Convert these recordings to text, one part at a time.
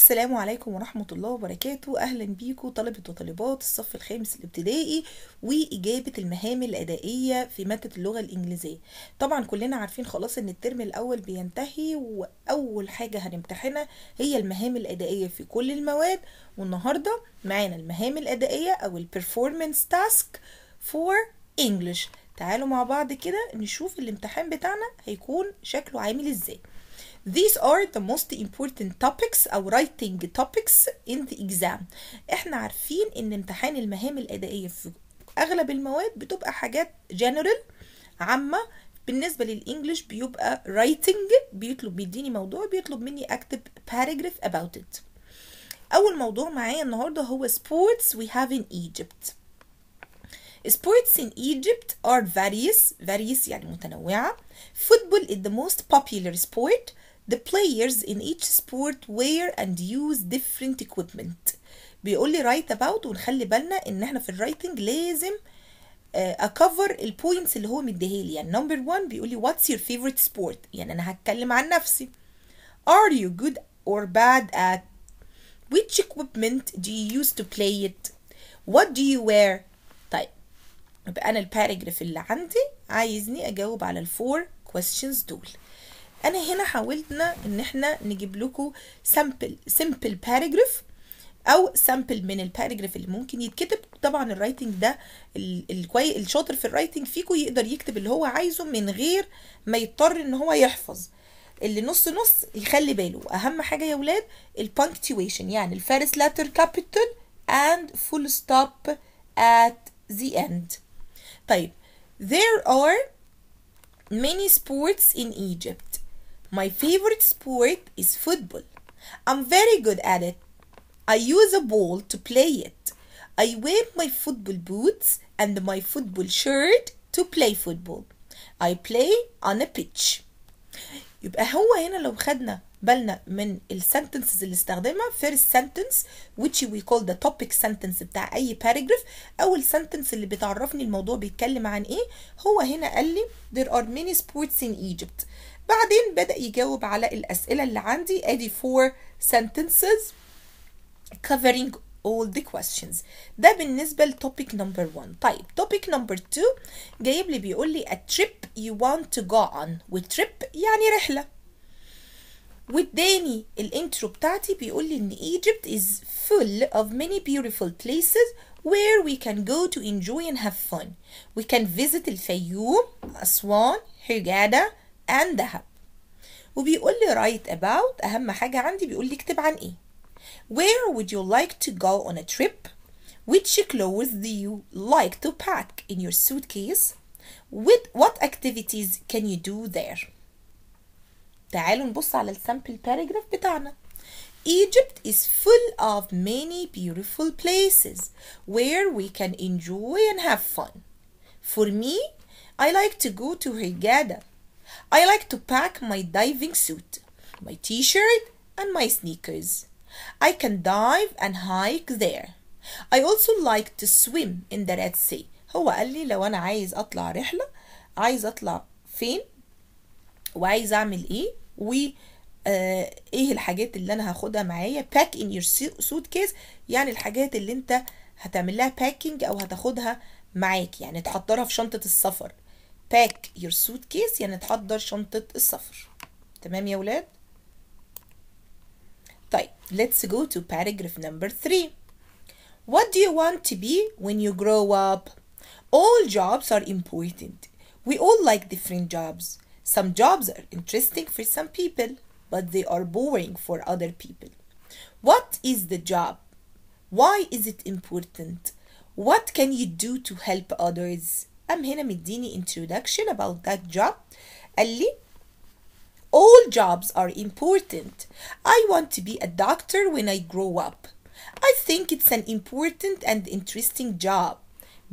السلام عليكم ورحمة الله وبركاته أهلا بيكم طلبة وطالبات الصف الخامس الابتدائي وإجابة المهام الأدائية في مادة اللغة الإنجليزية طبعا كلنا عارفين خلاص إن الترم الأول بينتهي وأول حاجة هنمتحنها هي المهام الأدائية في كل المواد والنهاردة معانا المهام الأدائية أو performance task فور English تعالوا مع بعض كده نشوف الامتحان بتاعنا هيكون شكله عامل ازاي These are the most important topics أو writing topics in the exam احنا عارفين ان امتحان المهام الأدائية في أغلب المواد بتبقى حاجات general عامة بالنسبة للإنجليش بيبقى writing بيطلب بيديني موضوع بيطلب مني أكتب paragraph about it أول موضوع معايا النهاردة هو sports we have in Egypt Sports in Egypt are various various يعني متنوعة Football is the most popular sport The players in each sport wear and use different equipment بيقول لي write about ونخلي بالنا ان احنا في الرايتنج لازم اكفر البوينتس اللي هو مديها لي يعني نمبر 1 بيقول لي what's your favorite sport يعني انا هتكلم عن نفسي are you good or bad at which equipment do you use to play it what do you wear طيب يبقى انا الباراجراف اللي عندي عايزني اجاوب على الفور questions دول انا هنا حاولتنا ان احنا نجيب لكم سامبل سيمبل باراجراف او سامبل من الباراجراف اللي ممكن يتكتب طبعا الرايتنج ده الكوي الشاطر في الرايتنج فيكم يقدر يكتب اللي هو عايزه من غير ما يضطر ان هو يحفظ اللي نص نص يخلي باله اهم حاجه يا ولاد البانكتويشن يعني الفارس لاتر كابيتال and full stop at the end طيب there are many sports in Egypt My favorite sport is football. I'm very good at it. I use a ball to play it. I wear my football boots and my football shirt to play football. I play on a pitch. يبقى هو هنا لو خدنا بالنا من السنتنسز اللي استخدمها first sentence which we call the topic sentence بتاع اي paragraph اول sentence اللي بتعرفني الموضوع بيتكلم عن ايه هو هنا قال لي there are many sports in Egypt بعدين بدأ يجاوب على الأسئلة اللي عندي أدي four sentences covering all the questions ده بالنسبة لtopic number one طيب topic number two جايب لي بيقول لي a trip you want to go on وtrip يعني رحلة With الانترو بتاعتي بيقول لي ان Egypt is full of many beautiful places where we can go to enjoy and have fun. We can visit الفيوم, Aswan, حجادة, and ذهب وبيقول لي write about أهم حاجة عندي بيقول لي اكتب عن إيه Where would you like to go on a trip? Which clothes do you like to pack in your suitcase? With what activities can you do there? تعالوا نبص على السامبل paragraph بتاعنا Egypt is full of many beautiful places where we can enjoy and have fun. For me, I like to go to Hurghada I like to pack my diving suit, my t-shirt and my sneakers. I can dive and hike there. I also like to swim in the Red Sea. هو قال لي لو أنا عايز أطلع رحلة عايز أطلع فين وعايز أعمل إيه و آه، إيه الحاجات اللي أنا هاخدها معايا pack in your suitcase يعني الحاجات اللي أنت هتعمل لها packing أو هتاخدها معاك يعني تحضرها في شنطة السفر pack your suitcase يعني تحضر شنطة السفر تمام يا ولاد طيب let's go to paragraph number three what do you want to be when you grow up all jobs are important we all like different jobs some jobs are interesting for some people but they are boring for other people what is the job why is it important what can you do to help others قام هنا مديني introduction about that job قال لي all jobs are important I want to be a doctor when I grow up I think it's an important and interesting job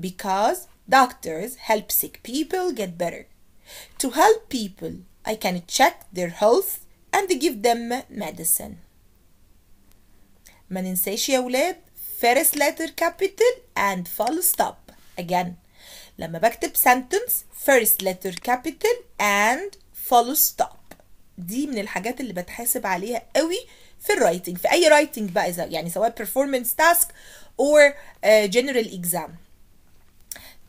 because doctors help sick people get better. To help people, I can check their health and give them medicine. ما ننساش يا ولاد first letter capital and full stop again لما بكتب sentence first letter capital and follow stop دي من الحاجات اللي بتحاسب عليها قوي في الرايتنج في اي رايتنج بقى اذا يعني سواء performance task or uh, general exam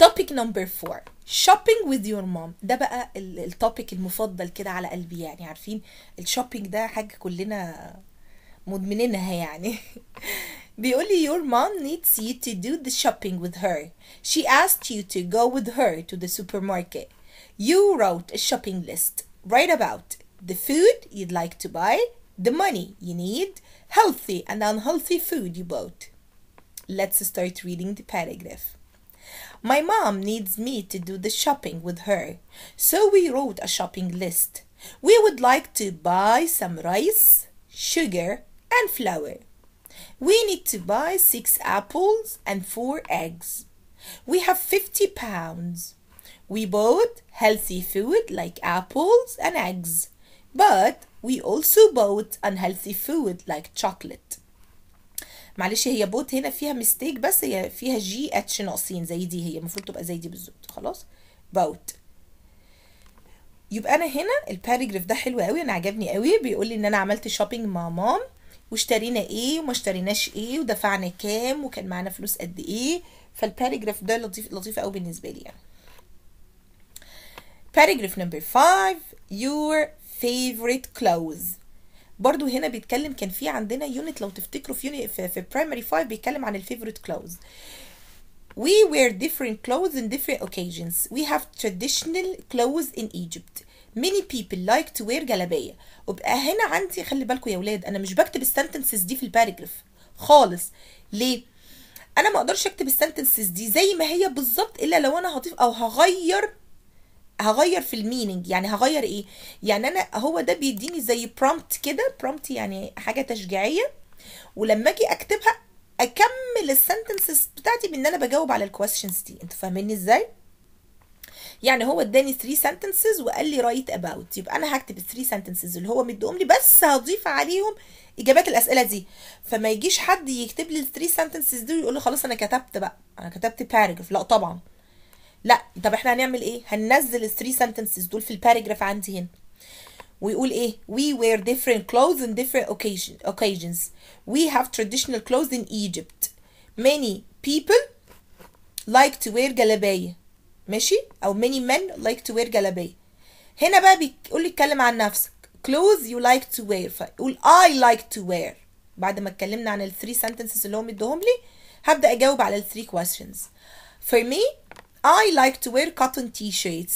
topic number four shopping with your mom ده بقى التوبيك المفضل كده على قلبي يعني عارفين الشوبينج ده حاجه كلنا مدمنينها يعني Violi, your mom needs you to do the shopping with her. She asked you to go with her to the supermarket. You wrote a shopping list. Write about the food you'd like to buy, the money you need, healthy and unhealthy food you bought. Let's start reading the paragraph. My mom needs me to do the shopping with her, so we wrote a shopping list. We would like to buy some rice, sugar, and flour. We need to buy six apples and four eggs. We have 50 pounds. We bought healthy food like apples and eggs, but we also bought unhealthy food like chocolate. معلش هي بوت هنا فيها ميستيك بس هي فيها جي اتش ناقصين زي دي هي المفروض تبقى زي دي بالظبط خلاص بوت يبقى انا هنا الباراجراف ده حلو قوي انا عجبني قوي بيقول لي ان انا عملت شوبينج مع مام واشترينا ايه وما اشتريناش ايه ودفعنا كام وكان معانا فلوس قد ايه فالباراجراف ده لطيف لطيف قوي بالنسبه لي يعني paragraph 5 your favorite clothes برضو هنا بيتكلم كان في عندنا يونت لو تفتكروا في يونت في, في primary 5 بيتكلم عن الفيفوريت clothes we wear different clothes in different occasions we have traditional clothes in Egypt many people like to wear جلابيه وبقى هنا عندي خلي بالكم يا اولاد انا مش بكتب السنتنسز دي في الباراجراف خالص ليه انا ما اقدرش اكتب السنتنسز دي زي ما هي بالظبط الا لو انا هضيف او هغير هغير في الميننج يعني هغير ايه يعني انا هو ده بيديني زي برومبت كده برومبت يعني حاجه تشجيعيه ولما اجي اكتبها اكمل السنتنسز بتاعتي بان انا بجاوب على الكويستشنز دي انتوا فاهميني ازاي يعني هو اداني 3 sentences وقال لي رايت اباوت يبقى انا هكتب ال 3 sentences اللي هو مديهم لي بس هضيف عليهم اجابات الاسئله دي فما يجيش حد يكتب لي ال 3 sentences دي ويقول لي خلاص انا كتبت بقى انا كتبت paragraph لا طبعا لا طب احنا هنعمل ايه هننزل ال 3 sentences دول في الباراجراف عندي هنا ويقول ايه we wear different clothes in different occasion, occasions we have traditional clothes in Egypt many people like to wear جلابيه ماشي او many men like to wear جلابيه هنا بقى بيقول لي اتكلم عن نفسك clothes you like to wear فقول I like to wear بعد ما اتكلمنا عن ال 3 sentences اللي هم مديهم لي هبدا اجاوب على ال 3 questions for me I like to wear cotton t-shirts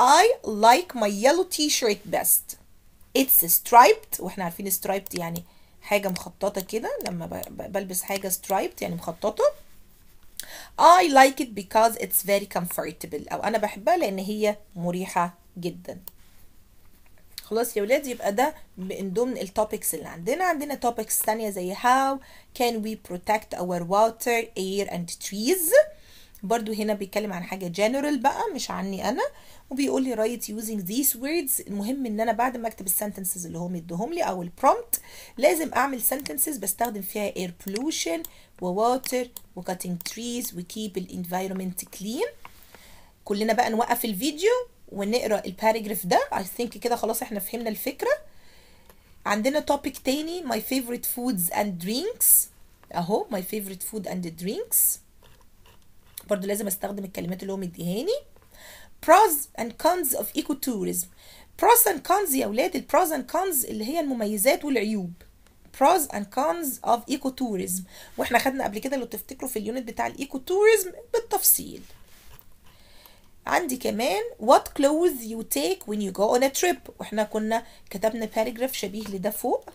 I like my yellow t-shirt best it's striped واحنا عارفين striped يعني حاجه مخططه كده لما بلبس حاجه striped يعني مخططه I like it because it's very comfortable أو أنا بحبها لأن هي مريحة جدا خلاص يا ولاد يبقى ده من ضمن التوبكس اللي عندنا عندنا توبكس تانية زي how can we protect our water air and trees برضو هنا بيتكلم عن حاجة جنرال بقى مش عني أنا وبيقول لي write using these words المهم إن أنا بعد ما أكتب السنتنسز اللي هم يدوهم لي أو البرومت لازم أعمل sentences بستخدم فيها air pollution وwater وcutting trees وkeep ال environment clean كلنا بقى نوقف الفيديو ونقرا الباراجراف ده I think كده خلاص احنا فهمنا الفكرة عندنا topic تاني my favorite foods and drinks اهو my favorite food and drinks برضو لازم استخدم الكلمات اللي هو مديهاني pros and cons of ecotourism pros and cons يا ال pros and cons اللي هي المميزات والعيوب pros and cons of ecotourism واحنا خدنا قبل كده لو تفتكروا في اليونت بتاع الايكوتوريزم بالتفصيل عندي كمان what clothes you take when you go on a trip واحنا كنا كتبنا paragraph شبيه لده فوق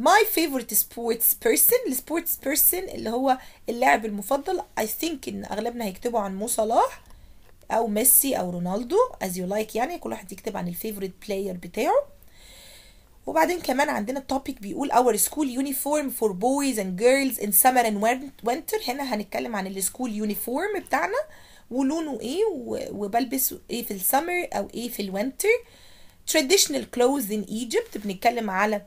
my favorite sports person sports person اللي هو اللاعب المفضل I think ان اغلبنا هيكتبوا عن مو صلاح او ميسي او رونالدو از يو لايك يعني كل واحد يكتب عن الفيفوريت بلاير بتاعه وبعدين كمان عندنا topic بيقول our school uniform for boys and girls in summer and winter هنا هنتكلم عن السكول يونيفورم بتاعنا ولونه ايه وبلبس ايه في السمر او ايه في الوينتر traditional clothes in Egypt بنتكلم على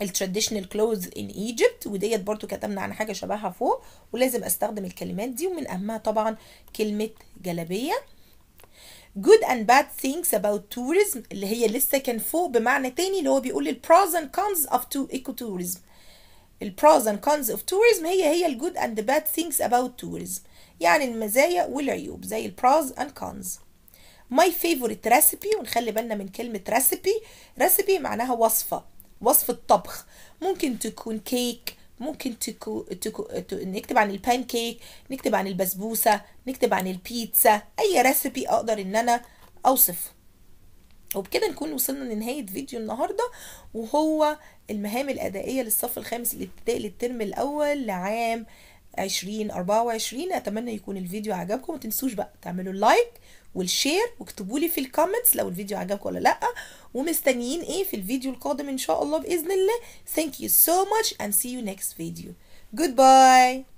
التراديشنال كلوز ان ايجيبت وديت برضو كتبنا عن حاجه شبهها فوق ولازم استخدم الكلمات دي ومن اهمها طبعا كلمه جلبيه good and bad things about tourism اللي هي لسه كان فوق بمعنى تاني اللي هو بيقول البروز and cons of ecotourism البروز and cons of tourism هي هي الجود and the bad things about tourism يعني المزايا والعيوب زي البروز and cons my favorite recipe ونخلي بالنا من كلمة recipe recipe معناها وصفة وصف الطبخ ممكن تكون كيك ممكن تكو تكو نكتب عن البان كيك نكتب عن البسبوسة نكتب عن البيتزا أي ريسبي أقدر إن أنا أوصفه وبكده نكون وصلنا لنهاية فيديو النهاردة وهو المهام الأدائية للصف الخامس الابتدائي للترم الأول لعام 2024 أتمنى يكون الفيديو عجبكم تنسوش بقى تعملوا لايك والشير واكتبوا لي في الكومنتس لو الفيديو عجبكم ولا لا ومستنيين ايه في الفيديو القادم ان شاء الله باذن الله thank you so much and see you next video goodbye